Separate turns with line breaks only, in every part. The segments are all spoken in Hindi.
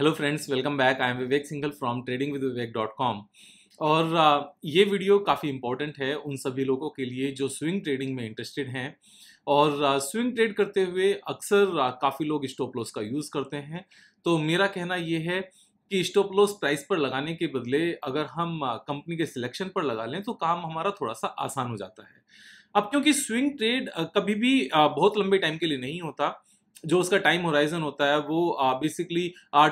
hello friends welcome back I am Vivek Singhal from trading with Vivek dot com और uh, ये वीडियो काफ़ी इंपॉर्टेंट है उन सभी लोगों के लिए जो स्विंग ट्रेडिंग में इंटरेस्टेड हैं और स्विंग uh, ट्रेड करते हुए अक्सर uh, काफ़ी लोग स्टॉप लॉस का यूज़ करते हैं तो मेरा कहना ये है कि स्टॉप लॉस प्राइस पर लगाने के बदले अगर हम कंपनी के सिलेक्शन पर लगा लें तो काम हमारा थोड़ा सा आसान हो जाता है अब क्योंकि स्विंग ट्रेड कभी भी बहुत लंबे टाइम के लिए नहीं होता जो उसका टाइम होराइजन होता है वो बेसिकली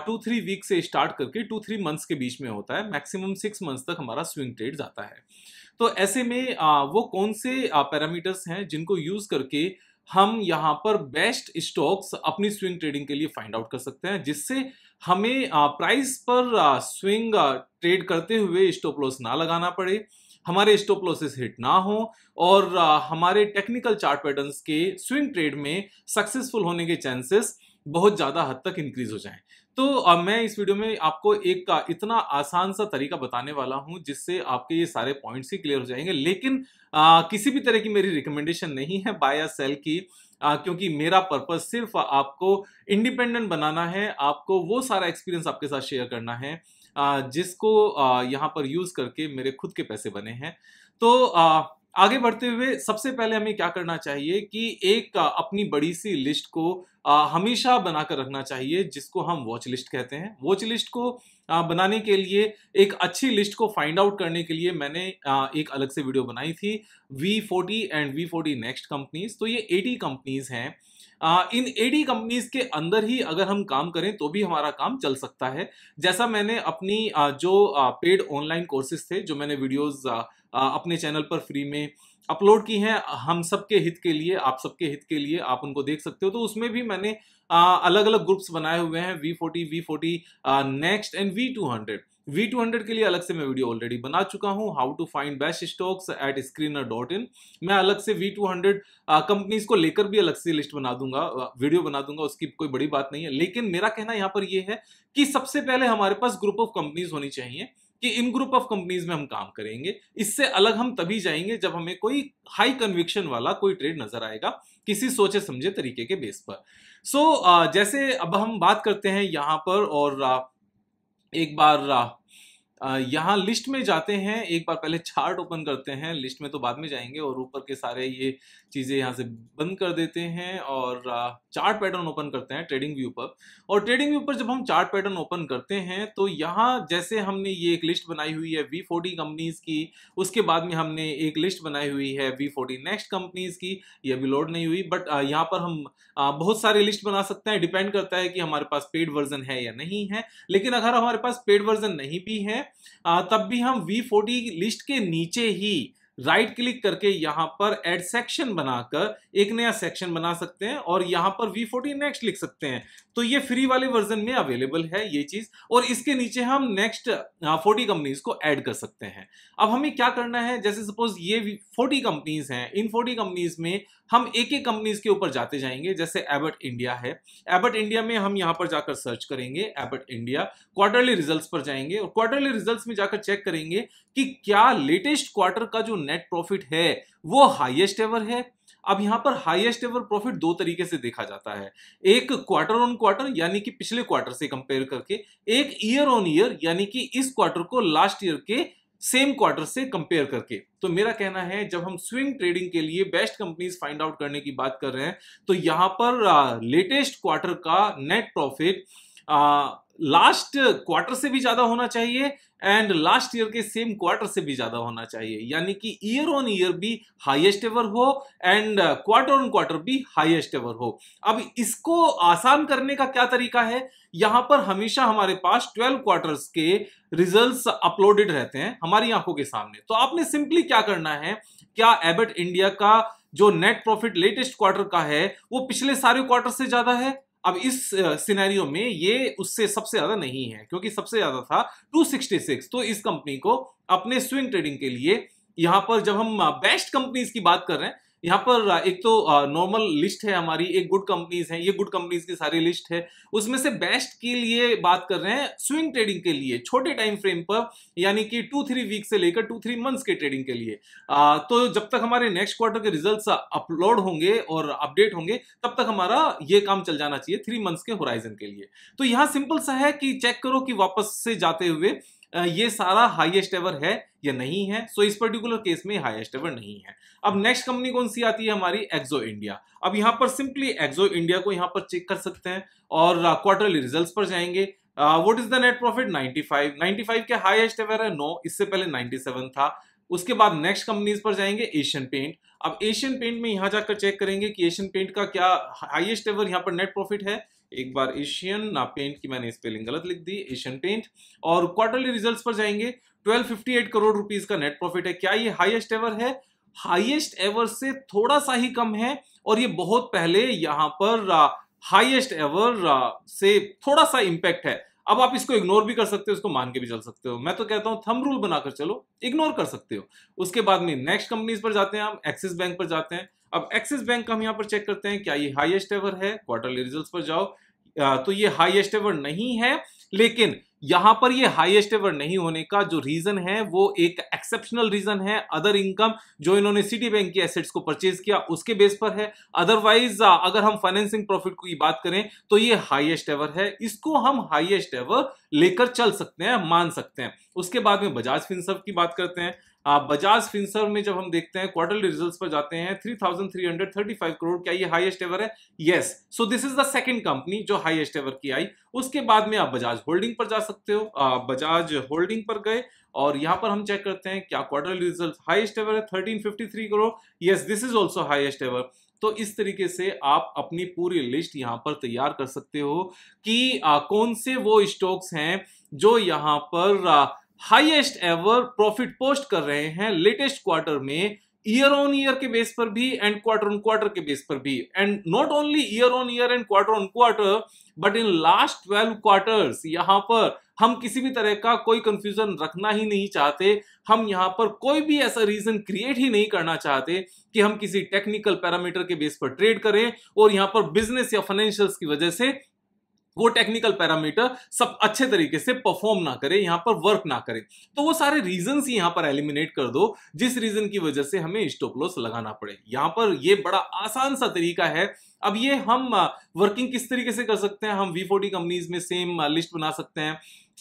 टू थ्री वीक से स्टार्ट करके टू थ्री मंथ्स के बीच में होता है मैक्सिमम सिक्स मंथ्स तक हमारा स्विंग ट्रेड जाता है तो ऐसे में आ, वो कौन से पैरामीटर्स हैं जिनको यूज करके हम यहाँ पर बेस्ट स्टॉक्स अपनी स्विंग ट्रेडिंग के लिए फाइंड आउट कर सकते हैं जिससे हमें प्राइस पर स्विंग ट्रेड करते हुए स्टॉप लॉस ना लगाना पड़े हमारे स्टॉप लॉसेस हिट ना हो और हमारे टेक्निकल चार्ट पैटर्न्स के स्विंग ट्रेड में सक्सेसफुल होने के चांसेस बहुत ज़्यादा हद तक इंक्रीज हो जाएं तो मैं इस वीडियो में आपको एक का इतना आसान सा तरीका बताने वाला हूं जिससे आपके ये सारे पॉइंट्स ही क्लियर हो जाएंगे लेकिन आ, किसी भी तरह की मेरी रिकमेंडेशन नहीं है बाय या सेल की आ, क्योंकि मेरा पर्पज सिर्फ आपको इंडिपेंडेंट बनाना है आपको वो सारा एक्सपीरियंस आपके साथ शेयर करना है जिसको यहाँ पर यूज करके मेरे खुद के पैसे बने हैं तो आगे बढ़ते हुए सबसे पहले हमें क्या करना चाहिए कि एक अपनी बड़ी सी लिस्ट को हमेशा बनाकर रखना चाहिए जिसको हम वॉच लिस्ट कहते हैं वॉच लिस्ट को बनाने के लिए एक अच्छी लिस्ट को फाइंड आउट करने के लिए मैंने एक अलग से वीडियो बनाई थी V forty and V forty next companies तो ये एटी कंपनीज हैं इन एडी कंपनीज के अंदर ही अगर हम काम करें तो भी हमारा काम चल सकता है जैसा मैंने अपनी जो पेड ऑनलाइन कोर्सेज थे जो मैंने वीडियोस अपने चैनल पर फ्री में अपलोड की हैं हम सबके हित के लिए आप सबके हित के लिए आप उनको देख सकते हो तो उसमें भी मैंने अलग अलग ग्रुप्स बनाए हुए हैं V forty V forty next and V two hundred V two hundred के लिए अलग से मैं वीडियो ऑलरेडी बना चुका हूँ how to find best stocks at screener dot in मैं अलग से वी टू हंड्रेड कंपनीज को लेकर भी अलग से लिस्ट बना दूंगा वीडियो बना दूंगा उसकी कोई बड़ी बात नहीं है लेकिन मेरा कहना यहाँ पर यह है कि सबसे पहले हमारे पास ग्रुप ऑफ कंपनीज होनी चाहिए कि इन ग्रुप ऑफ कंपनीज में हम काम करेंगे इससे अलग हम तभी जाएंगे जब हमें कोई हाई कन्विक्शन वाला कोई ट्रेड नजर आएगा किसी सोचे समझे तरीके के बेस पर सो so, जैसे अब हम बात करते हैं यहाँ पर और एक बार यहाँ लिस्ट में जाते हैं एक बार पहले चार्ट ओपन करते हैं लिस्ट में तो बाद में जाएंगे और ऊपर के सारे ये चीज़ें यहाँ से बंद कर देते हैं और चार्ट पैटर्न ओपन करते हैं ट्रेडिंग व्यू पर और ट्रेडिंग व्यू पर जब हम चार्ट पैटर्न ओपन करते हैं तो यहाँ जैसे हमने ये एक लिस्ट बनाई हुई है वी फोर्टी कंपनीज़ की उसके बाद में हमने एक लिस्ट बनाई हुई है वी फोर्टी नेक्स्ट कंपनीज़ की ये अभी लोड नहीं हुई बट यहाँ पर हम बहुत सारे लिस्ट बना सकते हैं डिपेंड करता है कि हमारे पास पेड वर्जन है या नहीं है लेकिन अगर हमारे पास पेड वर्जन नहीं भी है तब भी हम V40 फोर्टी लिस्ट के नीचे ही राइट क्लिक करके यहाँ पर एड सेक्शन बनाकर एक नया सेक्शन बना सकते हैं और यहाँ पर V40 फोर्टी नेक्स्ट लिख सकते हैं तो ये फ्री वाले वर्जन में अवेलेबल है ये चीज और इसके नीचे हम नेक्स्ट फोर्टी कंपनीज को ऐड कर सकते हैं अब हमें क्या करना है जैसे सपोज ये फोर्टी कंपनीज हैं इन फोर्टी कंपनीज में हम एक एक कंपनीज के ऊपर जाते जाएंगे जैसे एबर्ट इंडिया है एबट इंडिया में हम यहाँ पर जाकर सर्च करेंगे एबर्ट इंडिया क्वार्टरली रिजल्ट्स पर जाएंगे और क्वार्टरली रिजल्ट्स में जाकर चेक करेंगे कि क्या लेटेस्ट क्वार्टर का जो नेट प्रॉफिट है वो हाइएस्ट एवर है अब यहाँ पर हाईएस्ट एवर प्रॉफिट दो तरीके से देखा जाता है एक क्वार्टर ऑन क्वार्टर यानी कि पिछले क्वार्टर से कंपेयर करके एक ईयर ऑन ईयर यानी कि इस क्वार्टर को लास्ट ईयर के सेम क्वार्टर से कंपेयर करके तो मेरा कहना है जब हम स्विंग ट्रेडिंग के लिए बेस्ट कंपनीज फाइंड आउट करने की बात कर रहे हैं तो यहां पर लेटेस्ट क्वार्टर का नेट प्रॉफिट लास्ट क्वार्टर से भी ज्यादा होना चाहिए एंड लास्ट ईयर के सेम क्वार्टर से भी ज्यादा होना चाहिए यानी कि ईयर ऑन ईयर भी हाईएस्ट एवर हो एंड क्वार्टर ऑन क्वार्टर भी हाईएस्ट एवर हो अब इसको आसान करने का क्या तरीका है यहां पर हमेशा हमारे पास 12 क्वार्टर्स के रिजल्ट्स अपलोडेड रहते हैं हमारी आंखों के सामने तो आपने सिंपली क्या करना है क्या एबट इंडिया का जो नेट प्रॉफिट लेटेस्ट क्वार्टर का है वो पिछले सारे क्वार्टर से ज्यादा है अब इस सिनेरियो में ये उससे सबसे ज़्यादा नहीं है क्योंकि सबसे ज़्यादा था 266 तो इस कंपनी को अपने स्विंग ट्रेडिंग के लिए यहां पर जब हम बेस्ट कंपनीज की बात कर रहे हैं यहाँ पर एक तो नॉर्मल लिस्ट है हमारी एक गुड कंपनीज है ये गुड कंपनीज की सारी लिस्ट है उसमें से बेस्ट के लिए बात कर रहे हैं स्विंग ट्रेडिंग के लिए छोटे टाइम फ्रेम पर यानी कि टू थ्री वीक से लेकर टू थ्री मंथ्स के ट्रेडिंग के लिए आ, तो जब तक हमारे नेक्स्ट क्वार्टर के रिजल्ट अपलोड होंगे और अपडेट होंगे तब तक हमारा ये काम चल जाना चाहिए थ्री मंथ्स के होराइजन के लिए तो यहाँ सिंपल सा है कि चेक करो कि वापस से जाते हुए ये सारा हाईएस्ट एवर है या नहीं है सो इस पर्टिकुलर केस में हाईएस्ट एवर नहीं है अब नेक्स्ट कंपनी कौन सी आती है हमारी एक्जो इंडिया अब यहां पर सिंपली एक्जो इंडिया को यहां पर चेक कर सकते हैं और क्वार्टरली uh, रिजल्ट्स पर जाएंगे what is the net profit 95 95 के हाईएस्ट एवर है नो इससे पहले 97 था उसके बाद नेक्स्ट कंपनीज पर जाएंगे एशियन पेंट अब एशियन पेंट में यहाँ जाकर चेक करेंगे कि एशियन पेंट का क्या हाईएस्ट एवर यहाँ पर नेट प्रॉफिट है एक बार एशियन ना पेंट की मैंने स्पेलिंग गलत लिख दी एशियन पेंट और क्वार्टरली रिजल्ट्स पर जाएंगे 1258 करोड़ रुपीज का नेट प्रॉफिट है क्या ये हाईएस्ट एवर है हाईएस्ट एवर से थोड़ा सा ही कम है और ये बहुत पहले यहां पर हाईएस्ट एवर से थोड़ा सा इंपैक्ट है अब आप इसको इग्नोर भी कर सकते हो इसको मान के भी चल सकते हो मैं तो कहता हूँ थम रूल बनाकर चलो इग्नोर कर सकते हो उसके बाद में नेक्स्ट कंपनीज पर जाते हैं हम एक्सिस बैंक पर जाते हैं अब एक्सिस बैंक का हम यहाँ पर चेक करते हैं क्या ये हाइएस्ट एवर है क्वार्टरली रिजल्ट पर जाओ तो ये हाइएस्ट एवर नहीं है लेकिन यहां पर ये हाईएस्ट एवर नहीं होने का जो रीजन है वो एक एक्सेप्शनल रीजन है अदर इनकम जो इन्होंने सिटी बैंक की एसेट्स को परचेज किया उसके बेस पर है अदरवाइज अगर हम फाइनेंसिंग प्रॉफिट की बात करें तो ये हाईएस्ट एवर है इसको हम हाईएस्ट एवर लेकर चल सकते हैं मान सकते हैं उसके बाद में बजाज फिंसर की बात करते हैं बजाज फिंसर में जब हम देखते हैं क्वार्टरली रिजल्ट्स पर जाते हैं 3,335 करोड़ क्या ये हाईएस्ट एवर है yes so this is the second company जो हाईएस्ट एवर की आई उसके बाद में आप बजाज होल्डिंग पर जा सकते हो बजाज होल्डिंग पर गए और यहां पर हम चेक करते हैं क्या क्वार्टरली रिजल्ट हाईएस्ट एवर है three crore yes this is also highest ever तो इस तरीके से आप अपनी पूरी लिस्ट यहाँ पर तैयार कर सकते हो कि आ, कौन से वो स्टॉक्स हैं जो यहाँ पर हाईएस्ट एवर प्रॉफिट पोस्ट कर रहे हैं लेटेस्ट क्वार्टर में ईयर ऑन ईयर के बेस पर भी एंड क्वार्टर ऑन क्वार्टर के बेस पर भी and not only year on year and quarter on quarter but in last twelve quarters यहां पर हम किसी भी तरह का कोई कंफ्यूजन रखना ही नहीं चाहते हम यहां पर कोई भी ऐसा रीजन क्रिएट ही नहीं करना चाहते कि हम किसी टेक्निकल पैरामीटर के बेस पर ट्रेड करें और यहां पर बिजनेस या फाइनेंशियल्स की वजह से वो टेक्निकल पैरामीटर सब अच्छे तरीके से परफॉर्म ना करे यहां पर वर्क ना करे तो वो सारे रीजन ही पर एलिमिनेट कर दो जिस रीजन की वजह से हमें स्टॉप लॉस लगाना पड़े यहां पर ये बड़ा आसान सा तरीका है अब ये हम वर्किंग किस तरीके से कर सकते हैं हम वी फोर्टी कंपनीज में सेम लिस्ट बना सकते हैं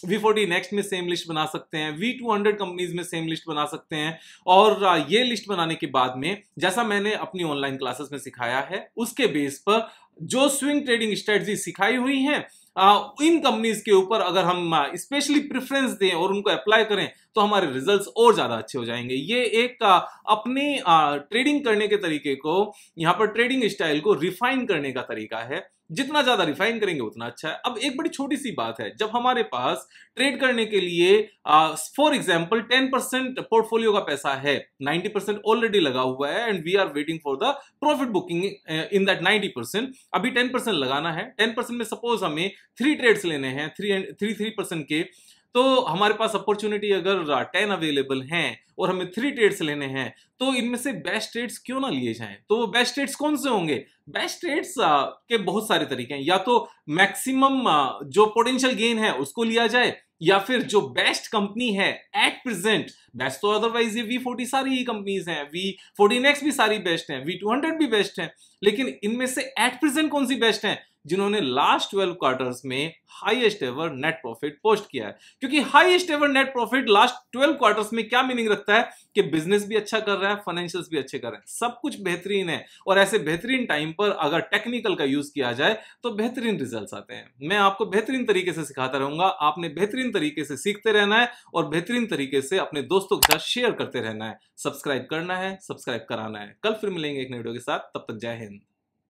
वी फोर्टी नेक्स्ट में सेम लिस्ट बना सकते हैं वी टू हंड्रेड कंपनीज में सेम लिस्ट बना सकते हैं और ये लिस्ट बनाने के बाद में जैसा मैंने अपनी ऑनलाइन क्लासेस में सिखाया है उसके बेस पर जो स्विंग ट्रेडिंग स्ट्रेटजी सिखाई हुई है इन कंपनीज के ऊपर अगर हम स्पेशली प्रेफरेंस दें और उनको अप्लाई करें तो हमारे रिजल्ट्स और ज़्यादा अच्छे हो जाएंगे ये एक अपने ट्रेडिंग करने के तरीके को यहाँ पर ट्रेडिंग स्टाइल को रिफाइन करने का तरीका है जितना ज्यादा रिफाइन करेंगे उतना अच्छा है अब एक बड़ी छोटी सी बात है जब हमारे पास ट्रेड करने के लिए for example ten percent portfolio का पैसा है नाइनटी परसेंट ऑलरेडी लगा हुआ है and we are waiting for the profit booking in that ninety percent अभी टेन परसेंट लगाना है टेन परसेंट में सपोज हमें थ्री ट्रेड्स लेने हैं थ्री थ्री थ्री परसेंट के तो हमारे पास अपॉर्चुनिटी अगर टेन अवेलेबल हैं और हमें थ्री ट्रेड्स लेने हैं तो इनमें से बेस्ट ट्रेड्स क्यों ना लिए जाएं तो वो बेस्ट ट्रेड्स कौन से होंगे बेस्ट ट्रेड्स के बहुत सारे तरीके हैं या तो मैक्सिमम जो पोटेंशियल गेन है उसको लिया जाए या फिर जो बेस्ट कंपनी है एट प्रेजेंट बेस्ट तो अदरवाइज ये वी फोर्टी सारी ही कंपनीज हैं वी फोर्टी एक्स भी सारी बेस्ट हैं वी टू हंड्रेड भी बेस्ट हैं लेकिन इनमें से एट प्रेजेंट कौन सी बेस्ट है जिन्होंने लास्ट ट्वेल्व क्वार्टर्स में highest ever net profit post किया है क्योंकि highest ever net profit last twelve quarters में क्या मीनिंग रखता है कि बिजनेस भी अच्छा कर रहा है फाइनेंशियल भी अच्छे कर रहे हैं सब कुछ बेहतरीन है और ऐसे बेहतरीन टाइम पर अगर टेक्निकल का यूज किया जाए तो बेहतरीन रिजल्ट आते हैं मैं आपको बेहतरीन तरीके से सिखाता रहूंगा आपने बेहतरीन तरीके से सीखते रहना है और बेहतरीन तरीके से अपने दोस्तों के साथ शेयर करते रहना है सब्सक्राइब करना है सब्सक्राइब कराना है कल फिर मिलेंगे एक नई वीडियो के साथ तब तक जय हिंद